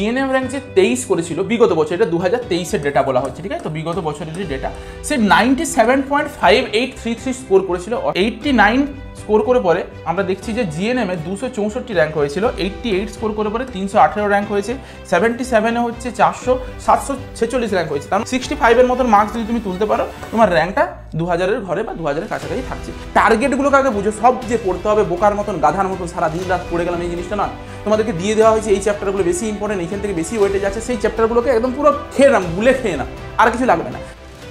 ডিএনএম rank যে তেইশ করেছিল বিগত বছর এটা দু হাজার তেইশের ডেটা বলা হচ্ছে ঠিক আছে তো বিগত বছরের যে ডেটা সে ninety seven point five eight three three score করেছিল এইটটি নাইন স্কোর করে পরে আমরা দেখছি যে জিএনএমে দুশো চৌষট্টি র্যাঙ্ক হয়েছিল এইটটি এইট স্কোর করে পরে তিনশো আঠেরো র্যাঙ্ক হয়েছে সেভেন্টি সেভেনে হচ্ছে চারশো সাতশো ছেচল্লিশ র্যাঙ্ক হয়েছে তার সিক্সটি মানে ফাইভের মতন মার্কস যদি তুমি তুলতে পারো তোমার র্যাঙ্কটা দু হাজারের ঘরে বা দু হাজারের কাছাকাছি থাকছে টার্গেটগুলো কাকে বুঝো সব যে পড়তে হবে বোকার মতন গাধার মতন সারা দিন রাত পড়ে গেলাম এই জিনিসটা না তোমাদেরকে দিয়ে দেওয়া হয়েছে এই চ্যাপ্টারগুলো বেশি ইম্পর্টেন্ট এইখান থেকে বেশি ওয়েটে যাচ্ছে সেই চ্যাপ্টারগুলোকে একদম পুরো খেয়ে নাম ভুলে খেয়ে না আর কিছু লাগবে না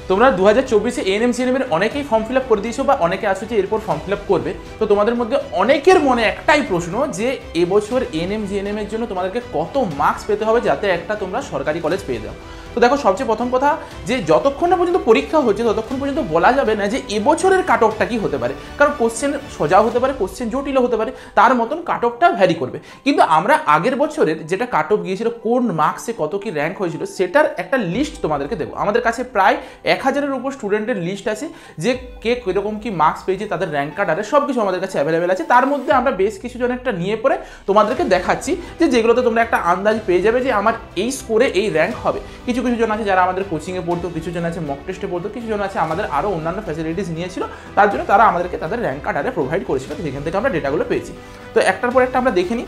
তোমরা দু হাজার চব্বিশে এএনএম সিএনএমের অনেকেই ফর্ম ফিল আপ করে দিয়েছো বা অনেকে আছো যে এরপর ফর্ম ফিল আপ করবে তো তোমাদের মধ্যে অনেকের মনে একটাই প্রশ্ন যে এবছর এএনএম জিএনএম এর জন্য তোমাদেরকে কত মার্কস পেতে হবে যাতে একটা তোমরা সরকারি কলেজ পেয়ে যাও তো দেখো সবচেয়ে প্রথম কথা যে যতক্ষণ না পর্যন্ত পরীক্ষা হচ্ছে ততক্ষণ পর্যন্ত বলা যাবে না যে এবছরের কাট অফটা কি হতে পারে কারণ কোশ্চেন সোজা হতে পারে কোশ্চেন জটিল হতে পারে তার মতন কাট অফটা ভ্যারি করবে কিন্তু আমরা আগের বছরের যেটা কাট অফ গিয়েছিল কোন মার্কসে কত কি র্যাঙ্ক হয়েছিল সেটার একটা লিস্ট তোমাদেরকে দেবো আমাদের কাছে প্রায় এক হাজারের উপর স্টুডেন্টের লিস্ট আছে যে কে কীরকম কি মার্কস পেয়েছে তাদের র্যাঙ্ক কার্ড আরে সব কিছু আমাদের কাছে অ্যাভেলেবেল আছে তার মধ্যে আমরা বেশ কিছু জন একটা নিয়ে পরে তোমাদেরকে দেখাচ্ছি যে যেগুলোতে তোমরা একটা আন্দাজ পেয়ে যাবে যে আমার এই স্কোরে এই র্যাঙ্ক হবে কিছু কিছু জন আছে যারা আমাদের কোচিংয়ে পড়তো কিছু জন আছে মক টেস্টে পড়তো কিছু জন আছে আমাদের আরও অন্যান্য ফ্যাসিলিটিস নিয়েছিল তার জন্য তারা আমাদেরকে তাদের র্যাঙ্ক কার্ডারে প্রোভাইড করেছিল সেখান থেকে আমরা ডেটাগুলো পেয়েছি তো একটার পর একটা আমরা দেখে নিই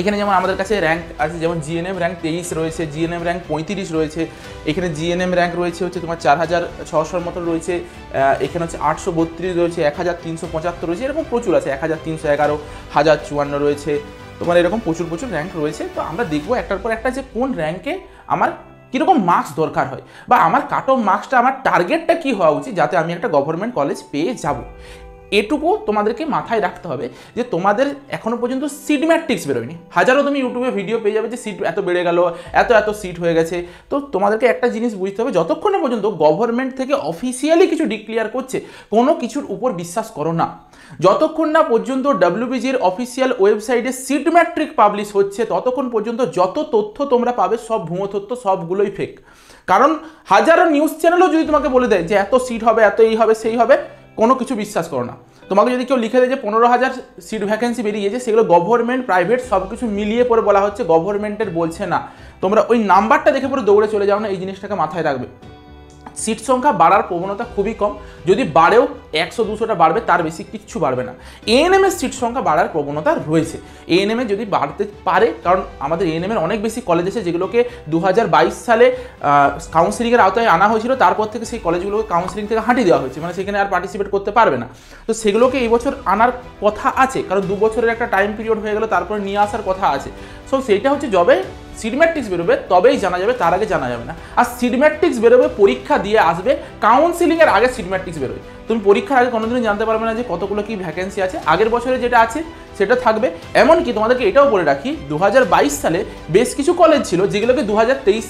এখানে যেমন আমাদের কাছে র্যাঙ্ক আছে যেমন জিএনএম র্যাঙ্ক তেইশ রয়েছে জিএনএম র্যাঙ্ক পঁয়ত্রিশ রয়েছে এখানে জিএনএম র্যাঙ্ক রয়েছে হচ্ছে তোমার চার হাজার ছশোর মতো রয়েছে এখানে হচ্ছে আটশো বত্রিশ রয়েছে এক হাজার তিনশো পঁচাত্তর রয়েছে এরকম প্রচুর আছে এক হাজার তিনশো এগারো হাজার চুয়ান্ন রয়েছে তোমার এরকম প্রচুর প্রচুর র্যাঙ্ক রয়েছে তো আমরা দেখবো একটার পর একটা যে কোন র্যাঙ্কে আমার কীরকম মার্কস দরকার হয় বা আমার কাট অফ মার্কসটা আমার টার্গেটটা কী হওয়া উচিত যাতে আমি একটা গভর্নমেন্ট কলেজ পেয়ে যাব এটুকু তোমাদেরকে মাথায় রাখতে হবে যে তোমাদের এখনও পর্যন্ত সিট ম্যাট্রিক্স বেরোয়নি হাজারো তুমি ইউটিউবে ভিডিও পেয়ে যাবে যে সিট এত বেড়ে গেল এত এত সিট হয়ে গেছে তো তোমাদেরকে একটা জিনিস বুঝতে হবে যতক্ষণ পর্যন্ত গভর্নমেন্ট থেকে অফিসিয়ালি কিছু ডিক্লিয়ার করছে কোনো কিছুর উপর বিশ্বাস করো না যতক্ষণ না পর্যন্ত ডাব্লিউবিজির অফিসিয়াল ওয়েবসাইটে সিট ম্যাট্রিক পাবলিশ হচ্ছে ততক্ষণ পর্যন্ত যত তথ্য তোমরা পাবে সব ভুয়ো তথ্য সবগুলোই ফেক কারণ হাজারো নিউজ চ্যানেলও যদি তোমাকে বলে দেয় যে এত সিট হবে এত এই হবে সেই হবে কোনো কিছু বিশ্বাস করো না তোমাকে যদি কেউ লিখে দেয় যে পনেরো হাজার সিট ভ্যাকেন্সি বেরিয়েছে সেগুলো গভর্নমেন্ট প্রাইভেট সব কিছু মিলিয়ে পরে বলা হচ্ছে গভর্নমেন্টের বলছে না তোমরা ওই নাম্বারটা দেখে পরে দৌড়ে চলে যাও না এই জিনিসটাকে মাথায় রাখবে সিট সংখ্যা বাড়ার প্রবণতা খুবই কম যদি বাড়েও একশো দুশোটা বাড়বে তার বেশি কিচ্ছু বাড়বে না এর সিট সংখ্যা বাড়ার প্রবণতা রয়েছে এ যদি বাড়তে পারে কারণ আমাদের এএনএমের অনেক বেশি কলেজ আছে যেগুলোকে দু সালে এর আওতায় আনা হয়েছিল তারপর থেকে সেই কলেজগুলোকে কাউন্সিলিং থেকে হাঁটি দেওয়া হয়েছে মানে সেখানে আর পার্টিসিপেট করতে পারবে না তো সেগুলোকে এই বছর আনার কথা আছে কারণ দু বছরের একটা টাইম পিরিয়ড হয়ে গেল তারপরে নিয়ে আসার কথা আছে সো সেইটা হচ্ছে জবে সিডম্যাট্রিক্স বেরোবে তবেই জানা যাবে তার আগে জানা যাবে না আর সিডম্যাট্রিক্স বেরোবে পরীক্ষা দিয়ে আসবে কাউন্সিলিংয়ের আগে সিডম্যাট্রিক্স বেরোবে তুমি পরীক্ষার আগে কোনোদিনই জানতে পারবে না যে কতগুলো কি ভ্যাকেন্সি আছে আগের বছরে যেটা আছে সেটা থাকবে এমনকি তোমাদেরকে এটাও বলে রাখি দু সালে বেশ কিছু কলেজ ছিল যেগুলোকে দু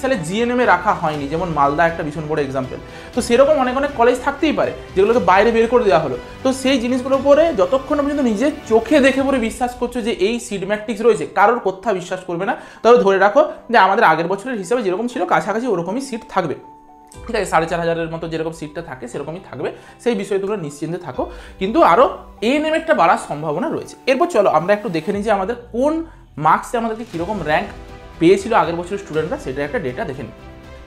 সালে জিএনএমে রাখা হয়নি যেমন মালদা একটা ভীষণ বড় এক্সাম্পল তো সেরকম অনেক অনেক কলেজ থাকতেই পারে যেগুলোকে বাইরে বের করে দেওয়া হলো তো সেই জিনিসগুলোর উপরে যতক্ষণ পর্যন্ত নিজের চোখে দেখে পরে বিশ্বাস করছো যে এই সিট ম্যাট্রিক্স রয়েছে কারোর কোথাও বিশ্বাস করবে না তবে ধরে রাখো যে আমাদের আগের বছরের হিসাবে যেরকম ছিল কাছাকাছি ওরকমই সিট থাকবে ঠিক আছে সাড়ে চার হাজারের মতো যেরকম সিটটা থাকে সেরকমই থাকবে সেই বিষয়ে তোমরা নিশ্চিন্তে থাকো কিন্তু আরও এই বাড়ার সম্ভাবনা রয়েছে এরপর চলো আমরা একটু দেখে নিই যে আমাদের কোন মার্কসে আমাদেরকে কীরকম র্যাঙ্ক পেয়েছিল আগের বছরের স্টুডেন্টরা সেটা একটা ডেটা দেখে নিই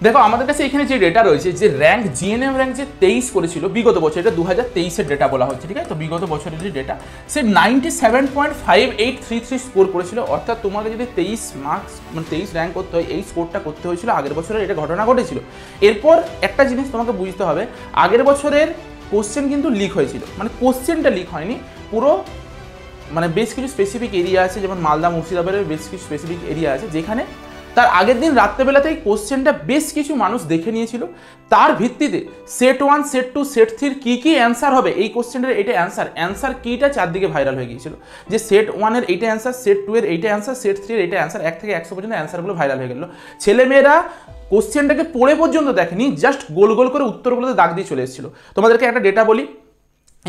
দেখো আমাদের কাছে এখানে যে ডেটা রয়েছে যে র্যাঙ্ক জিএনএম র্যাঙ্ক যে তেইশ করেছিল বিগত বছর এটা দু হাজার তেইশের ডেটা বলা হচ্ছে ঠিক আছে তো বিগত বছরের যে ডেটা সে ninety seven point five eight three three score করেছিল অর্থাৎ তোমাকে যদি তেইশ মার্কস মানে তেইশ র্যাঙ্ক করতে হয় এই স্কোরটা করতে হয়েছিল আগের বছরের এটা ঘটনা ঘটেছিল এরপর একটা জিনিস তোমাকে বুঝতে হবে আগের বছরের কোশ্চেন কিন্তু লিক হয়েছিল মানে কোশ্চেনটা লিক হয়নি পুরো মানে বেশ কিছু স্পেসিফিক এরিয়া আছে যেমন মালদা মুর্শিদাবাদের বেশ কিছু স্পেসিফিক এরিয়া আছে যেখানে তার আগের দিন রাত্রেবেলাতেই কোশ্চেনটা বেশ কিছু মানুষ দেখে নিয়েছিল তার ভিত্তিতে set one set two set থ্রির কী কী অ্যান্সার হবে এই কোশ্চেনটার এটা অ্যান্সার অ্যান্সার কীটা চারদিকে ভাইরাল হয়ে গিয়েছিল যে সেট ওয়ানের এইটা অ্যান্সার সেট টু এর এইটা অ্যান্সার সেট থ্রির এইটা অ্যান্সার এক থেকে একশো পর্যন্ত অ্যান্সারগুলো ভাইরাল হয়ে গেল ছেলেমেয়েরা কোশ্চেনটাকে পড়ে পর্যন্ত দেখেনি জাস্ট গোল গোল করে উত্তরগুলোতে দাগ দিয়ে চলে এসেছিল তোমাদেরকে একটা ডেটা বলি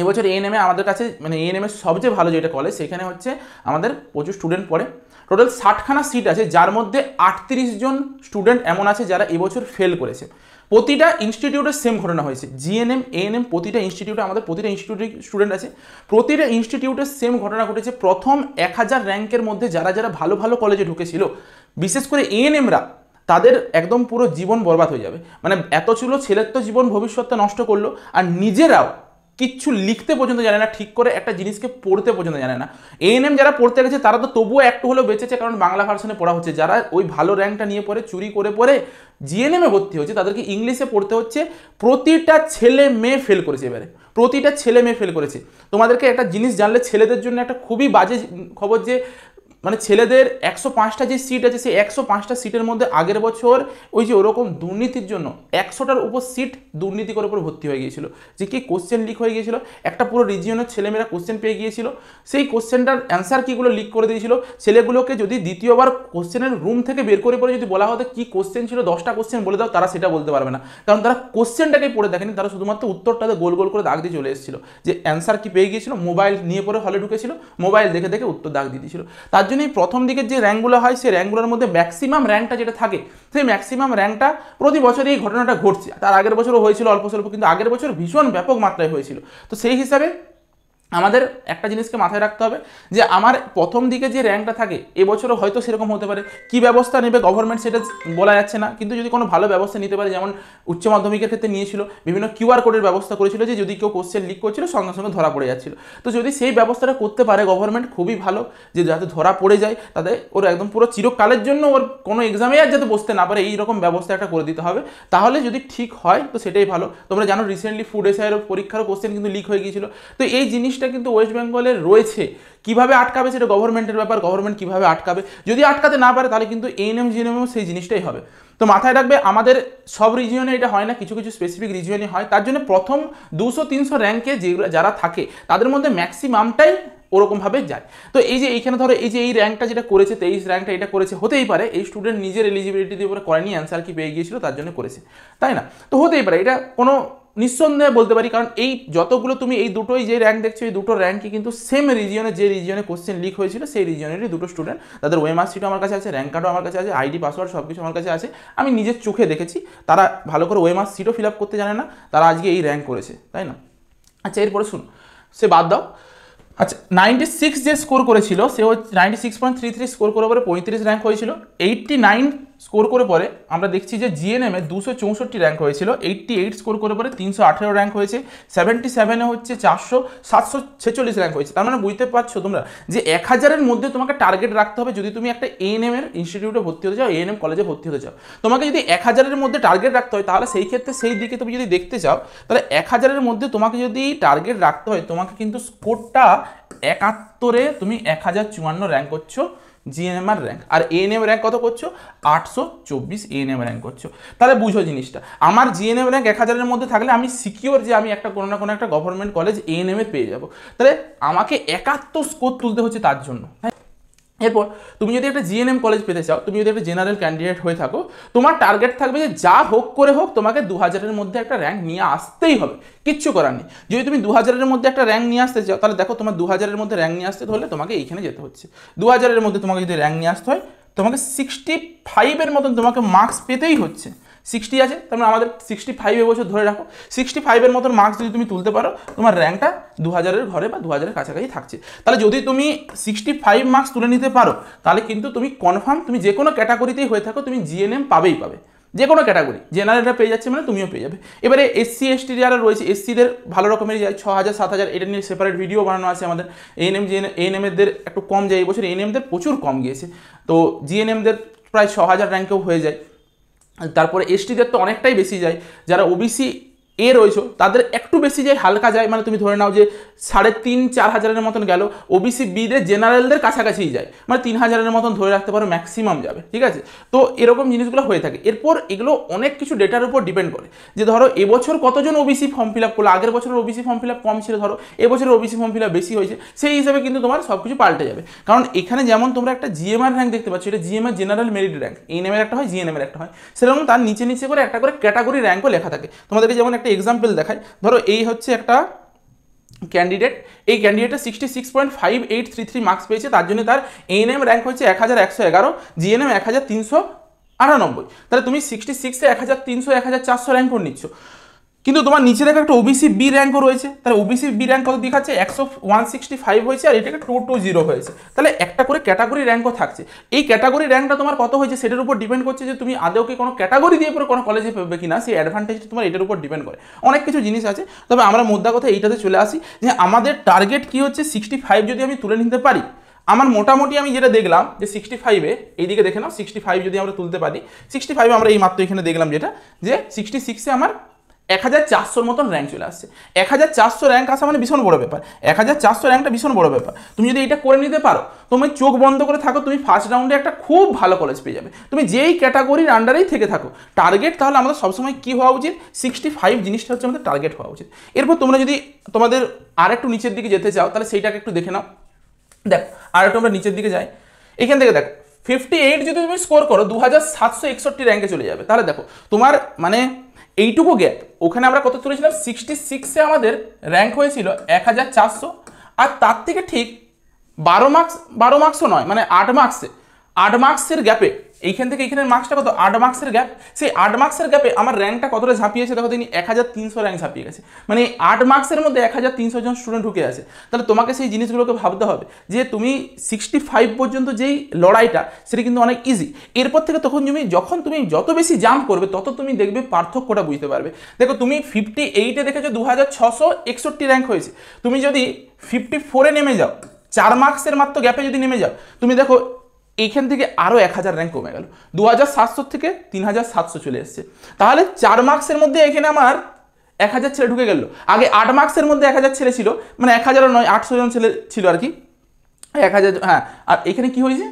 এবছর এএনএমে আমাদের কাছে মানে এএনএমের সবচেয়ে ভালো যেটা কলেজ সেখানে হচ্ছে আমাদের প্রচুর স্টুডেন্ট পড়ে টোটাল ষাটখানা সিট আছে যার মধ্যে আটত্রিশ জন স্টুডেন্ট এমন আছে যারা এবছর ফেল করেছে প্রতিটা ইনস্টিটিউটের সেম ঘটনা হয়েছে জিএনএম এএনএম প্রতিটা ইনস্টিটিউটে আমাদের প্রতিটা ইনস্টিটিউটে স্টুডেন্ট আছে প্রতিটা ইনস্টিটিউটের সেম ঘটনা ঘটেছে প্রথম এক হাজার র্যাঙ্কের মধ্যে যারা যারা ভালো ভালো কলেজে ঢুকেছিল বিশেষ করে এএনএমরা তাদের একদম পুরো জীবন বরবাদ হয়ে যাবে মানে এত ছিল ছেলের তো জীবন ভবিষ্যৎটা নষ্ট করলো আর নিজেরাও কিচ্ছু লিখতে পর্যন্ত জানে না ঠিক করে একটা জিনিসকে পড়তে পর্যন্ত জানে না এএনএম যারা পড়তে গেছে তারা তো তবুও একটু হলেও বেঁচেছে কারণ বাংলা ভার্সনে পড়া হচ্ছে যারা ওই ভালো র্যাঙ্কটা নিয়ে পড়ে চুরি করে পড়ে জিএনএমে ভর্তি হচ্ছে তাদেরকে ইংলিশে পড়তে হচ্ছে প্রতিটা ছেলে মেয়ে ফেল করেছে এবারে প্রতিটা ছেলে মেয়ে ফেল করেছে তোমাদেরকে একটা জিনিস জানলে ছেলেদের জন্য একটা খুবই বাজে খবর যে মানে ছেলেদের একশো পাঁচটা যে সিট আছে সেই একশো পাঁচটা সিটের মধ্যে আগের বছর ওই যে ওরকম দুর্নীতির জন্য একশোটার উপর সিট দুর্নীতি করে উপর ভর্তি হয়ে গিয়েছিল যে কি কোশ্চেন লিক হয়ে গিয়েছিল একটা পুরো রিজিয়নের ছেলেমেয়েরা কোশ্চেন পেয়ে গিয়েছিল সেই কোশ্চেনটার অ্যান্সার কীগুলো লিক করে দিয়েছিল ছেলেগুলোকে যদি দ্বিতীয়বার কোশ্চেনের রুম থেকে বের করে পরে যদি বলা হতো কী কোশ্চেন ছিল দশটা কোশ্চেন বলে দাও তারা সেটা বলতে পারবে না কারণ তারা কোশ্চেনটাকে পড়ে দেখেনি তারা শুধুমাত্র উত্তরটাতে গোল গোল করে দাগ দিয়ে চলে এসেছিল যে অ্যান্সার কি পেয়ে গিয়েছিল মোবাইল নিয়ে পরে হলে ঢুকেছিল মোবাইল দেখে দেখে উত্তর দাগ দিয়ে দিয়েছিল তার জন্যই প্রথম দিকের যে র্যাঙ্কগুলো হয় সেই র্যাঙ্কগুলোর মধ্যে ম্যাক্সিমাম র্যাঙ্কটা যেটা থাকে সেই ম্যাক্সিমাম র্যাঙ্কটা প্রতি বছর এই ঘটনাটা ঘটছে তার আগের বছরও হয়েছিল অল্প স্বল্প কিন্তু আগের বছর ভীষণ ব্যাপক মাত্রায় হয়েছিল তো সেই হিসাবে আমাদের একটা জিনিসকে মাথায় রাখতে হবে যে আমার প্রথম দিকে যে র্যাঙ্কটা থাকে এবছরও হয়তো সেরকম হতে পারে কি ব্যবস্থা নেবে গভর্নমেন্ট সেটা বলা যাচ্ছে না কিন্তু যদি কোনো ভালো ব্যবস্থা নিতে পারে যেমন উচ্চ মাধ্যমিকের ক্ষেত্রে নিয়েছিল বিভিন্ন কিউআর কোডের ব্যবস্থা করেছিল যে যদি কেউ কোশ্চেন লিক করছিল সঙ্গে সঙ্গে ধরা পড়ে যাচ্ছিল তো যদি সেই ব্যবস্থাটা করতে পারে গভর্নমেন্ট খুবই ভালো যে যাতে ধরা পড়ে যায় তাতে ওর একদম পুরো চিরকালের জন্য ওর কোনো এক্সামে আর যাতে বসতে না পারে এই রকম ব্যবস্থা একটা করে দিতে হবে তাহলে যদি ঠিক হয় তো সেটাই ভালো তোমরা জানো রিসেন্টলি ফুড এসআইয়ের পরীক্ষার কোশ্চেন কিন্তু লিক হয়ে গিয়েছিল তো এই জিনিসটা জিনিসটা কিন্তু ওয়েস্ট বেঙ্গলে রয়েছে কিভাবে আটকাবে সেটা গভর্নমেন্টের ব্যাপার গভর্নমেন্ট কিভাবে আটকাবে যদি আটকাতে না পারে তাহলে কিন্তু এএনএম জিএনএমও সেই জিনিসটাই হবে তো মাথায় রাখবে আমাদের সব রিজিয়নে এটা হয় না কিছু কিছু স্পেসিফিক রিজিয়নে হয় তার জন্য প্রথম দুশো তিনশো র্যাঙ্কে যে যারা থাকে তাদের মধ্যে ম্যাক্সিমামটাই ওরকমভাবে যায় তো এই যে এইখানে ধরো এই যে এই র্যাঙ্কটা যেটা করেছে তেইশ র্যাঙ্কটা এটা করেছে হতেই পারে এই স্টুডেন্ট নিজের এলিজিবিলিটি দিয়ে পরে করেনি অ্যান্সার কি পেয়ে গিয়েছিল তার জন্য করেছে তাই না তো হতেই পারে এটা কোনো নিঃসন্দেহে বলতে পারি কারণ এই যতগুলো তুমি এই দুটোই যে র্যাঙ্ক দেখছো এই দুটো র্যাঙ্কই কিন্তু সেম রিজিয়নে যে রিজিয়নে কোশ্চেন লিক হয়েছিল সেই রিজিয়নেরই দুটো স্টুডেন্ট তাদের ওয়েমার্কশিটও আমার কাছে আছে র্যাঙ্ক কার্ডও আমার কাছে আছে আইডি পাসওয়ার্ড সব কিছু আমার কাছে আছে আমি নিজের চোখে দেখেছি তারা ভালো করে ওয়েমার্কশিটও ফিল আপ করতে জানে না তারা আজকে এই র্যাঙ্ক করেছে তাই না আচ্ছা এরপরে শুন সে বাদ দাও আচ্ছা নাইনটি সিক্স যে স্কোর করেছিল সে হচ্ছে ninety six point three three score করে পরে পঁয়ত্রিশ র্যাঙ্ক হয়েছিল এইটটি নাইন স্কোর করে পরে আমরা দেখছি যে জিএনএমে দুশো চৌষট্টি র্যাঙ্ক হয়েছিল এইটটি এইট স্কোর করে পরে তিনশো আঠেরো র্যাঙ্ক হয়েছে সেভেন্টি সেভেনে হচ্ছে চারশো সাতশো ছেচল্লিশ র্যাঙ্ক হয়েছে তার মানে বুঝতে পারছো তোমরা যে এক হাজারের মধ্যে তোমাকে টার্গেট রাখতে হবে যদি তুমি একটা এএনএম এর ইনস্টিটিউটে ভর্তি হতে চাও এএনএম কলেজে ভর্তি হতে চাও তোমাকে যদি এক হাজারের মধ্যে টার্গেট রাখতে হয় তাহলে সেই ক্ষেত্রে সেই দিকে তুমি যদি দেখতে চাও তাহলে এক হাজারের মধ্যে তোমাকে যদি টার্গেট রাখতে হয় তোমাকে কিন্তু স্কোরটা একাত্তরে তুমি এক হাজার চুয়ান্ন র্যাঙ্ক করছো জিএনএমআর র্যাঙ্ক আর এএনএম র্যাঙ্ক কত করছো আটশো চব্বিশ এএনএম র্যাঙ্ক করছো তাহলে বুঝো জিনিসটা আমার জিএনএম র্যাঙ্ক এক হাজারের মধ্যে থাকলে আমি সিকিওর যে আমি একটা কোনো না কোনো একটা গভর্নমেন্ট কলেজ এএনএমে পেয়ে যাব তাহলে আমাকে একাত্তর স্কোর তুলতে হচ্ছে তার জন্য হ্যাঁ এরপর তুমি যদি একটা জিএনএম কলেজ পেতে চাও তুমি যদি একটা জেনারেল ক্যান্ডিডেট হয়ে থাকো তোমার টার্গেট থাকবে যে যা হোক করে হোক তোমাকে দু হাজারের মধ্যে একটা র্যাঙ্ক নিয়ে আসতেই হবে কিচ্ছু করার নেই যদি তুমি দু হাজারের মধ্যে একটা র্যাঙ্ক নিয়ে আসতে চাও তাহলে দেখো তোমার দু হাজারের মধ্যে র্যাঙ্ক নিয়ে আসতে হলে তোমাকে এইখানে যেতে হচ্ছে দু হাজারের মধ্যে তোমাকে যদি র্যাঙ্ক নিয়ে আসতে হয় তোমাকে সিক্সটি ফাইভের মতন তোমাকে মার্কস পেতেই হচ্ছে সিক্সটি আছে তার মানে আমাদের সিক্সটি ফাইভ এবছর ধরে রাখো সিক্সটি ফাইভের মতন মার্কস যদি তুমি তুলতে পারো তোমার র্যাঙ্কটা দু হাজারের ঘরে বা দু হাজারের কাছাকাছি থাকছে তাহলে যদি তুমি সিক্সটি ফাইভ মার্কস তুলে নিতে পারো তাহলে কিন্তু তুমি কনফার্ম তুমি যে কোনো ক্যাটাগরিতেই হয়ে থাকো তুমি জিএনএম পাবেই পাবে যে কোনো ক্যাটাগরি জেনারেলরা পেয়ে যাচ্ছে মানে তুমিও পেয়ে যাবে এবারে এসসি এসটি যারা রয়েছে এসসিদের ভালো রকমের যায় ছ হাজার সাত হাজার এটা নিয়ে সেপারেট ভিডিও বানানো আছে আমাদের এএনএম জিএন এএনএমএদের একটু কম যায় এই বছর এএনএমদের প্রচুর কম গিয়েছে তো জিএনএমদের প্রায় ছ হাজার র্যাঙ্কেও হয়ে যায় তারপরে এসটিদের তো অনেকটাই বেশি যায় যারা ওবিসি এ রয়েছে তাদের একটু বেশি যে হালকা যায় মানে তুমি ধরে নাও যে সাড়ে তিন চার হাজারের মতন গেল ওবিসি বিদের জেনারেলদের কাছাকাছিই যায় মানে তিন হাজারের মতন ধরে রাখতে পারো ম্যাক্সিমাম যাবে ঠিক আছে তো এরকম জিনিসগুলো হয়ে থাকে এরপর এগুলো অনেক কিছু ডেটার উপর ডিপেন্ড করে যে ধরো এবছর কতজন ওবিসি ফর্ম ফিল আপ করলো আগের বছরের ওবিসি ফর্ম ফিল আপ কম ছিল ধরো এবছরের ওবিসি ফর্ম ফিল আপ বেশি হয়েছে সেই হিসাবে কিন্তু তোমার সব কিছু পাল্টে যাবে কারণ এখানে যেমন তোমরা একটা জিএমআর র্যাঙ্ক দেখতে পাচ্ছ এটা জিএমআর জেনারেল মেরিট র্যাঙ্ক এই নেমের একটা হয় জিএনএমের একটা হয় সেরকম তার নিচে নিচে করে একটা করে ক্যাটাগরি র্যাঙ্কও লেখা থাকে তোমাদেরকে যেমন একটা এক্সাম্পল দেখাই ধরো এই হচ্ছে একটা ক্যান্ডিডেট এই ক্যান্ডিডেটের sixty six point five eight three three marks পেয়েছে তার জন্য তার এএনএম র্যাঙ্ক হচ্ছে এক হাজার একশো এগারো জিএনএম এক হাজার তিনশো আটানব্বই তাহলে তুমি সিক্সটি সিক্সে এক হাজার তিনশো এক হাজার চারশো র্যাঙ্ক করে নিচ্ছ কিন্তু তোমার নিচে দেখো একটা ওবিসি বি র্যাঙ্কও রয়েছে তাহলে ওবিসি বি র্যাঙ্ক কত দেখাচ্ছে একশো ওয়ান সিক্সটি ফাইভ হয়েছে আর এটাকে টু টু জিরো হয়েছে তাহলে একটা করে ক্যাটাগরি র্যাঙ্কও থাকছে এই ক্যাটাগরি র্যাঙ্কটা তোমার কত হয়েছে সেটার উপর ডিপেন্ড করছে যে তুমি আদেও কি কোনো ক্যাটাগরি দিয়ে পরে কোনো কলেজে পেবে কিনা সেই অ্যাডভান্টেজটা তোমার এটার উপর ডিপেন্ড করে অনেক কিছু জিনিস আছে তবে আমরা মোদ্দা কথা এইটাতে চলে আসি যে আমাদের টার্গেট কি হচ্ছে সিক্সটি ফাইভ যদি আমি তুলে নিতে পারি আমার মোটামুটি আমি যেটা দেখলাম যে সিক্সটি ফাইভে এইদিকে দেখে নাও সিক্সটি ফাইভ যদি আমরা তুলতে পারি সিক্সটি ফাইভে আমরা এই মাত্র এখানে দেখলাম যেটা যে সিক্সটি সিক্সে আমার এক হাজার চারশোর মতন র্যাঙ্ক চলে আসছে এক হাজার চারশো র্যাঙ্ক আসা মানে ভীষণ বড় ব্যাপার এক হাজার চারশো র্যাঙ্কটা ভীষণ বড় ব্যাপার তুমি যদি এটা করে নিতে পারো তুমি চোখ বন্ধ করে থাকো তুমি ফার্স্ট রাউন্ডে একটা খুব ভালো কলেজ পেয়ে যাবে তুমি যেই ক্যাটাগরির আন্ডারেই থেকে থাকো টার্গেট তাহলে আমাদের সবসময় কী হওয়া উচিত সিক্সটি ফাইভ জিনিসটা হচ্ছে আমাদের টার্গেট হওয়া উচিত এরপর তোমরা যদি তোমাদের আর একটু নিচের দিকে যেতে চাও তাহলে সেইটাকে একটু দেখে নাও দেখো আর একটু আমরা নিচের দিকে যাই এখান থেকে দেখো ফিফটি এইট যদি তুমি স্কোর করো দু হাজার সাতশো একষট্টি র্যাঙ্কে চলে যাবে তাহলে দেখো তোমার মানে এইটুকু গ্যাপ ওখানে আমরা কত তুলেছিলাম সিক্সটি সিক্সে আমাদের র্যাঙ্ক হয়েছিল এক হাজার চারশো আর তার থেকে ঠিক বারো মার্কস বারো মার্কসও নয় মানে আট মার্কসে আট মার্কসের গ্যাপে এইখান থেকে এখানের মার্কসটা কত আট মার্কসের গ্যাপ সেই আট মার্কসের গ্যাপে আমার র্যাঙ্কটা কতটা ঝাঁপিয়েছে দেখো তিনি এক হাজার তিনশো র্যাঙ্ক ঝাঁপিয়ে গেছে মানে আট মার্কসের মধ্যে এক হাজার তিনশো জন স্টুডেন্ট ঢুকে আছে তাহলে তোমাকে সেই জিনিসগুলোকে ভাবতে হবে যে তুমি সিক্সটি ফাইভ পর্যন্ত যেই লড়াইটা সেটা কিন্তু অনেক ইজি এরপর থেকে তখন তুমি যখন তুমি যত বেশি জাম্প করবে তত তুমি দেখবে পার্থক্যটা বুঝতে পারবে দেখো তুমি ফিফটি এইটে দেখেছো দু হাজার ছশো একষট্টি র্যাঙ্ক হয়েছে তুমি যদি ফিফটি ফোরে নেমে যাও চার মার্কসের মাত্র গ্যাপে যদি নেমে যাও তুমি দেখো এইখান থেকে আরও এক হাজার র্যাঙ্ক কমে গেল দু হাজার থেকে তিন হাজার সাতশো চলে এসছে তাহলে চার মার্কসের মধ্যে এখানে আমার এক হাজার ছেলে ঢুকে গেল আগে আট মার্কসের মধ্যে এক হাজার ছেলে ছিল মানে এক হাজারও নয় আটশো জন ছেলে ছিল আর কি এক হাজার হ্যাঁ আর এখানে কি হয়েছে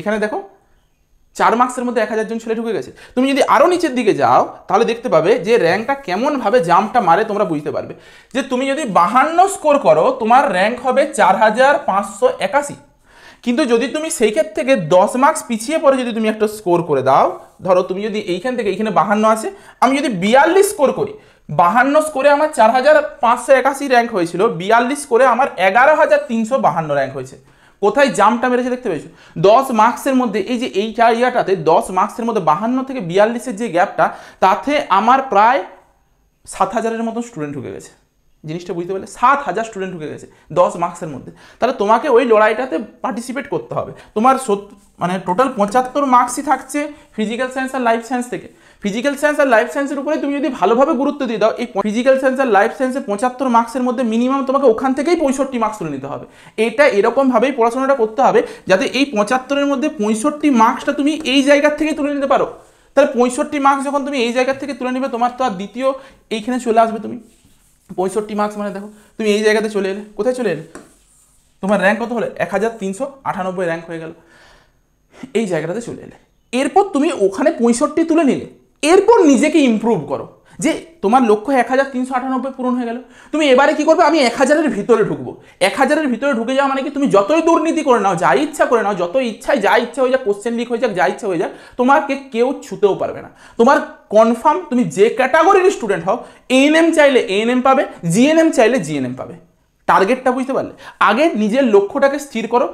এখানে দেখো চার মার্কসের মধ্যে এক হাজার জন ছেলে ঢুকে গেছে তুমি যদি আরও নিচের দিকে যাও তাহলে দেখতে পাবে যে র্যাঙ্কটা কেমনভাবে জাম্পটা মারে তোমরা বুঝতে পারবে যে তুমি যদি বাহান্ন স্কোর করো তোমার র্যাঙ্ক হবে চার হাজার পাঁচশো একাশি কিন্তু যদি তুমি সেই ক্ষেত্র থেকে দশ মার্কস পিছিয়ে পড়ে যদি তুমি একটা স্কোর করে দাও ধরো তুমি যদি এইখান থেকে এইখানে বাহান্ন আছে আমি যদি বিয়াল্লিশ স্কোর করি বাহান্ন স্কোরে আমার চার হাজার পাঁচশো একাশি র্যাঙ্ক হয়েছিল বিয়াল্লিশ স্কোরে আমার এগারো হাজার তিনশো বাহান্ন র্যাঙ্ক হয়েছে কোথায় জাম্পটা মেরেছে দেখতে পেয়েছো দশ মার্কসের মধ্যে এই যে এই চার ইয়াটাতে দশ মার্কসের মধ্যে বাহান্ন থেকে বিয়াল্লিশের যে গ্যাপটা তাতে আমার প্রায় সাত হাজারের মতো স্টুডেন্ট ঢুকে গেছে জিনিসটা বুঝতে পারলে সাত হাজার স্টুডেন্ট ঢুকে গেছে দশ মার্কসের মধ্যে তাহলে তোমাকে ওই লড়াইটাতে পার্টিসিপেট করতে হবে তোমার মানে টোটাল পঁচাত্তর মার্কসই থাকছে ফিজিক্যাল সায়েন্স আর লাইফ সায়েন্স থেকে ফিজিক্যাল সায়েন্স আর লাইফ সায়েন্সের উপরে তুমি যদি ভালোভাবে গুরুত্ব দিয়ে দাও এই ফিজিক্যাল সায়েন্স আর লাইফ সায়েন্সে পঁচাত্তর মার্কসের মধ্যে মিনিমাম তোমাকে ওখান থেকেই পঁয়ষট্টি মার্কস তুলে নিতে হবে এটা এরকমভাবেই পড়াশোনাটা করতে হবে যাতে এই পঁচাত্তরের মধ্যে পঁয়ষট্টি মার্কসটা তুমি এই জায়গার থেকে তুলে নিতে পারো তাহলে পঁয়ষট্টি মার্কস যখন তুমি এই জায়গার থেকে তুলে নিবে তোমার তো আর দ্বিতীয় এইখানে চলে আসবে তুমি পঁয়ষট্টি মার্কস মানে দেখো তুমি এই জায়গাতে চলে এলে কোথায় চলে এলে তোমার র্যাঙ্ক কত হলে এক হাজার তিনশো আটানব্বই র্যাঙ্ক হয়ে গেল এই জায়গাটাতে চলে এলে এরপর তুমি ওখানে পঁয়ষট্টি তুলে নিলে এরপর নিজেকে ইম্প্রুভ করো যে তোমার লক্ষ্য এক হাজার তিনশো আটানব্বই পূরণ হয়ে গেল তুমি এবারে কি করবে আমি এক হাজারের ভিতরে ঢুকবো এক হাজারের ভিতরে ঢুকে যাওয়া মানে কি তুমি যতই দুর্নীতি করে নাও যা ইচ্ছা করে নাও যত ইচ্ছায় যা ইচ্ছা হয়ে যাক কোশ্চেন লিক হয়ে যাক যা ইচ্ছা হয়ে যাক তোমাকে কেউ ছুতেও পারবে না তোমার কনফার্ম তুমি যে ক্যাটাগরির স্টুডেন্ট হও এএনএম চাইলে এএনএম পাবে জিএনএম চাইলে জিএনএম পাবে টার্গেটটা বুঝতে পারলে আগে নিজের লক্ষ্যটাকে স্থির করো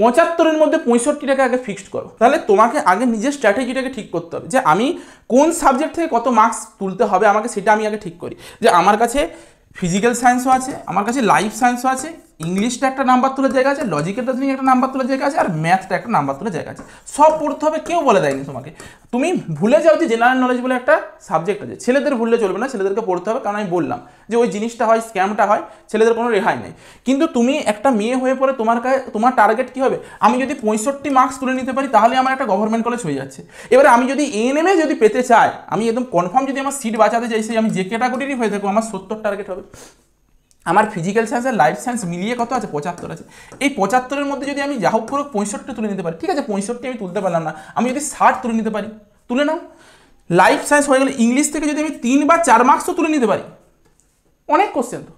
পঁচাত্তরের মধ্যে পঁয়ষট্টিটাকে আগে ফিক্সড করো তাহলে তোমাকে আগে নিজের স্ট্র্যাটেজিটাকে ঠিক করতে হবে যে আমি কোন সাবজেক্ট থেকে কত মার্কস তুলতে হবে আমাকে সেটা আমি আগে ঠিক করি যে আমার কাছে ফিজিক্যাল সায়েন্সও আছে আমার কাছে লাইফ সায়েন্সও আছে ইংলিশটা একটা নাম্বার তুলে জায়গা আছে লজিক্যাল রিজনিং একটা নাম্বার তুলে জায়গা আছে আর ম্যাথটা একটা নাম্বার তুলে জায়গা আছে সব পড়তে হবে কেউ বলে দেয়নি তোমাকে তুমি ভুলে যাও যে জেনারেল নলেজ বলে একটা সাবজেক্ট আছে ছেলেদের ভুললে চলবে না ছেলেদেরকে পড়তে হবে কারণ আমি বললাম যে ওই জিনিসটা হয় স্ক্যামটা হয় ছেলেদের কোনো রেহাই নেই কিন্তু তুমি একটা মেয়ে হয়ে পড়ে তোমার কাছে তোমার টার্গেট কী হবে আমি যদি পঁয়ষট্টি মার্কস তুলে নিতে পারি তাহলে আমার একটা গভর্নমেন্ট কলেজ হয়ে যাচ্ছে এবারে আমি যদি এএনএমে যদি পেতে চাই আমি একদম কনফার্ম যদি আমার সিট বাঁচাতে চাইছি আমি যে ক্যাটাগরিরই হয়ে থাকবো আমার সত্তর টার্গেট হবে আমার ফিজিক্যাল সায়েন্স আর লাইফ সায়েন্স মিলিয়ে কত আছে পঁচাত্তর আছে এই পঁচাত্তরের মধ্যে যদি আমি যা হোক করে পঁয়ষট্টি তুলে নিতে পারি ঠিক আছে পঁয়ষট্টি আমি তুলতে পারলাম না আমি যদি ষাট তুলে নিতে পারি তুলে নাও লাইফ সায়েন্স হয়ে গেলে ইংলিশ থেকে যদি আমি তিন বা চার মার্কসও তুলে নিতে পারি অনেক কোশ্চেন তো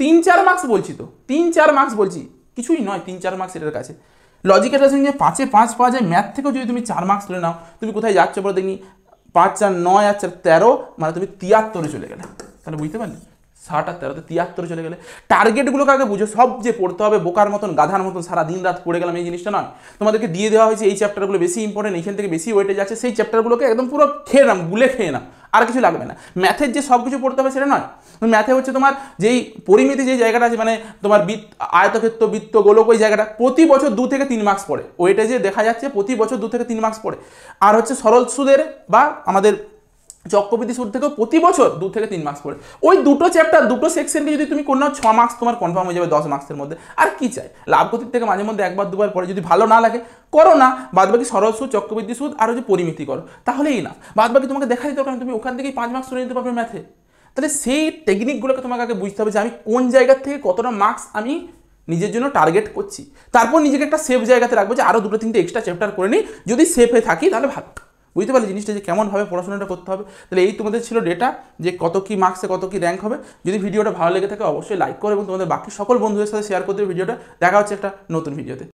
তিন চার মার্কস বলছি তো তিন চার মার্কস বলছি কিছুই নয় তিন চার মার্কস এটার কাছে লজিক্যাল যে পাঁচে পাঁচ পাওয়া যায় ম্যাথ থেকেও যদি তুমি চার মার্কস তুলে নাও তুমি কোথায় যাচ্ছ বলে দেখি পাঁচ চার নয় আর চার তেরো মানে তুমি তিয়াত্তরে চলে গেলে তাহলে বুঝতে পারলে ষাট আর তেরোতে তিয়াত্তরে চলে গেলে টার্গেটগুলোকে আগে বুঝো সব যে পড়তে হবে বোকার মতন গাধার মতন সারা দিন রাত পড়ে গেলাম এই জিনিসটা নয় তোমাদেরকে দিয়ে দেওয়া হয়েছে এই চ্যাপ্টারগুলো বেশি ইম্পর্টেন্ট এইখান থেকে বেশি ওয়েটে যাচ্ছে সেই চ্যাপ্টারগুলোকে একদম পুরো খেয়ে নাম গুলে খেয়ে নাম আর কিছু লাগবে না ম্যাথের যে সব কিছু পড়তে হবে সেটা নয় ম্যাথে হচ্ছে তোমার যেই পরিমিতি যে জায়গাটা আছে মানে তোমার বৃত্ত আয়তক্ষেত্র বৃত্ত গোলক ওই জায়গাটা প্রতি বছর দু থেকে তিন মার্কস পড়ে ওয়েটে যে দেখা যাচ্ছে প্রতি বছর দু থেকে তিন মার্কস পড়ে আর হচ্ছে সরল সুদের বা আমাদের চক্রবৃদ্ধি সুদ থেকেও প্রতি বছর দু থেকে তিন মার্কস পড়ে ওই দুটো চ্যাপ্টার দুটো সেকশনকে যদি তুমি কোনো ছ মাস তোমার কনফার্ম হয়ে যাবে দশ মাসের মধ্যে আর কি চাই লাভ ক্ষতির থেকে মাঝে মধ্যে একবার দুবার পরে যদি ভালো না লাগে করো না বাদ বাকি সরল সুদ চক্রবৃদ্ধি সুদ আরও যে পরিমিতি করো তাহলেই না বাদ বাকি তোমাকে দেখা দিতে পারবে তুমি ওখান থেকেই পাঁচ মার্কস তুলে নিতে পারবে ম্যাথে তাহলে সেই টেকনিকগুলোকে তোমাকে আগে বুঝতে হবে যে আমি কোন জায়গার থেকে কতটা মার্কস আমি নিজের জন্য টার্গেট করছি তারপর নিজেকে একটা সেফ জায়গাতে রাখবো যে আরও দুটো তিনটে এক্সট্রা চ্যাপ্টার করে নিই যদি সেফ হয়ে থাকি তাহলে ভালো বুঝতে পারলে জিনিসটা যে কেমনভাবে পড়াশোনাটা করতে হবে তাহলে এই তোমাদের ছিল ডেটা যে কত কী মার্কসে কত কী র্যাঙ্ক হবে যদি ভিডিওটা ভালো লেগে থাকে অবশ্যই লাইক করো এবং তোমাদের বাকি সকল বন্ধুদের সাথে শেয়ার করতে ভিডিওটা দেখা হচ্ছে একটা নতুন ভিডিওতে